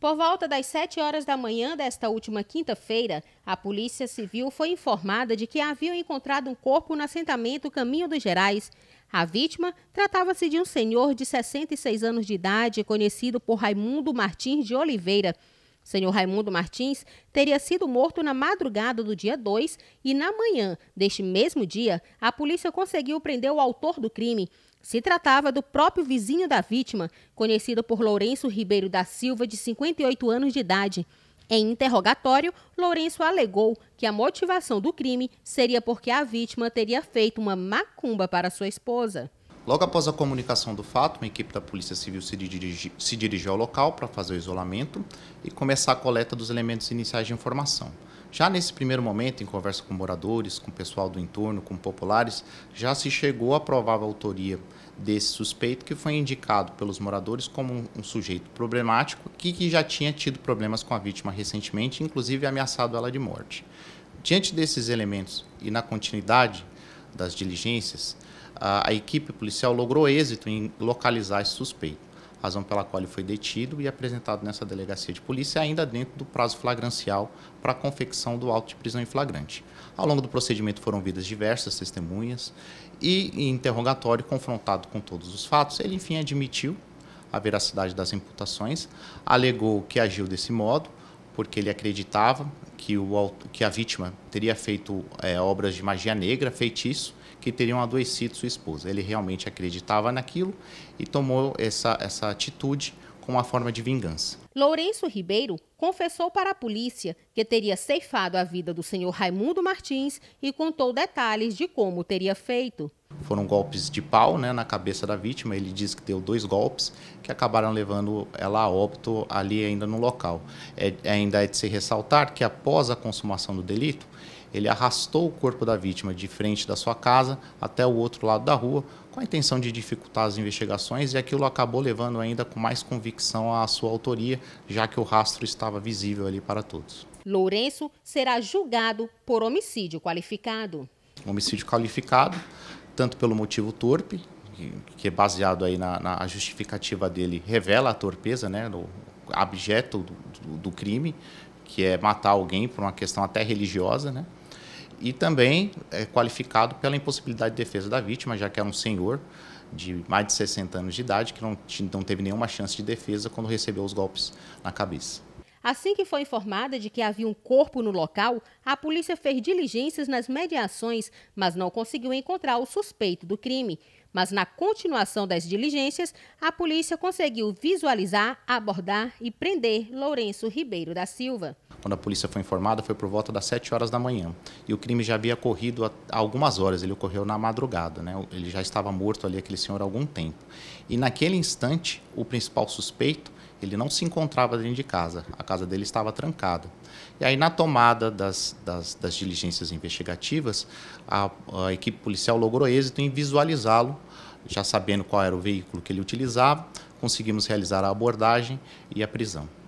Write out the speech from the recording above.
Por volta das 7 horas da manhã desta última quinta-feira, a Polícia Civil foi informada de que haviam encontrado um corpo no assentamento Caminho dos Gerais. A vítima tratava-se de um senhor de 66 anos de idade, conhecido por Raimundo Martins de Oliveira. Senhor Raimundo Martins teria sido morto na madrugada do dia 2 e na manhã deste mesmo dia, a polícia conseguiu prender o autor do crime. Se tratava do próprio vizinho da vítima, conhecido por Lourenço Ribeiro da Silva, de 58 anos de idade. Em interrogatório, Lourenço alegou que a motivação do crime seria porque a vítima teria feito uma macumba para sua esposa. Logo após a comunicação do fato, uma equipe da Polícia Civil se, dirigi, se dirigiu ao local para fazer o isolamento e começar a coleta dos elementos iniciais de informação. Já nesse primeiro momento, em conversa com moradores, com pessoal do entorno, com populares, já se chegou à provável autoria desse suspeito, que foi indicado pelos moradores como um, um sujeito problemático que, que já tinha tido problemas com a vítima recentemente, inclusive ameaçado ela de morte. Diante desses elementos e na continuidade das diligências, a, equipe policial logrou êxito em localizar esse suspeito, razão pela qual ele foi detido e apresentado nessa delegacia de polícia, ainda dentro do prazo flagrancial para a confecção do auto de prisão em flagrante. Ao longo do procedimento foram vidas diversas testemunhas e, em interrogatório, confrontado com todos os fatos, ele enfim admitiu a veracidade das imputações, alegou que agiu desse modo, porque ele acreditava que, o, que a vítima teria feito é, obras de magia negra, feitiço, que teriam adoecido sua esposa. Ele realmente acreditava naquilo e tomou essa, essa atitude como uma forma de vingança. Lourenço Ribeiro confessou para a polícia que teria ceifado a vida do senhor Raimundo Martins e contou detalhes de como teria feito. Foram golpes de pau né, na cabeça da vítima. Ele diz que deu dois golpes que acabaram levando ela a óbito ali ainda no local. É, ainda é de se ressaltar que após a consumação do delito, ele arrastou o corpo da vítima de frente da sua casa até o outro lado da rua, com a intenção de dificultar as investigações, e aquilo acabou levando ainda com mais convicção à sua autoria, já que o rastro estava visível ali para todos. Lourenço será julgado por homicídio qualificado. Homicídio qualificado, tanto pelo motivo torpe, que é baseado aí na, na justificativa dele, revela a torpeza, né, no abjeto do, do, do crime, que é matar alguém por uma questão até religiosa, né? e também é qualificado pela impossibilidade de defesa da vítima, já que era é um senhor de mais de 60 anos de idade que não, não teve nenhuma chance de defesa quando recebeu os golpes na cabeça. Assim que foi informada de que havia um corpo no local, a polícia fez diligências nas mediações, mas não conseguiu encontrar o suspeito do crime. Mas na continuação das diligências, a polícia conseguiu visualizar, abordar e prender Lourenço Ribeiro da Silva. Quando a polícia foi informada, foi por volta das 7 horas da manhã. E o crime já havia ocorrido há algumas horas, ele ocorreu na madrugada, né? Ele já estava morto ali, aquele senhor, há algum tempo. E naquele instante, o principal suspeito ele não se encontrava dentro de casa, a casa dele estava trancada. E aí, na tomada das, das, das diligências investigativas, a, a, equipe policial logrou êxito em visualizá-lo, já sabendo qual era o veículo que ele utilizava, conseguimos realizar a abordagem e a prisão.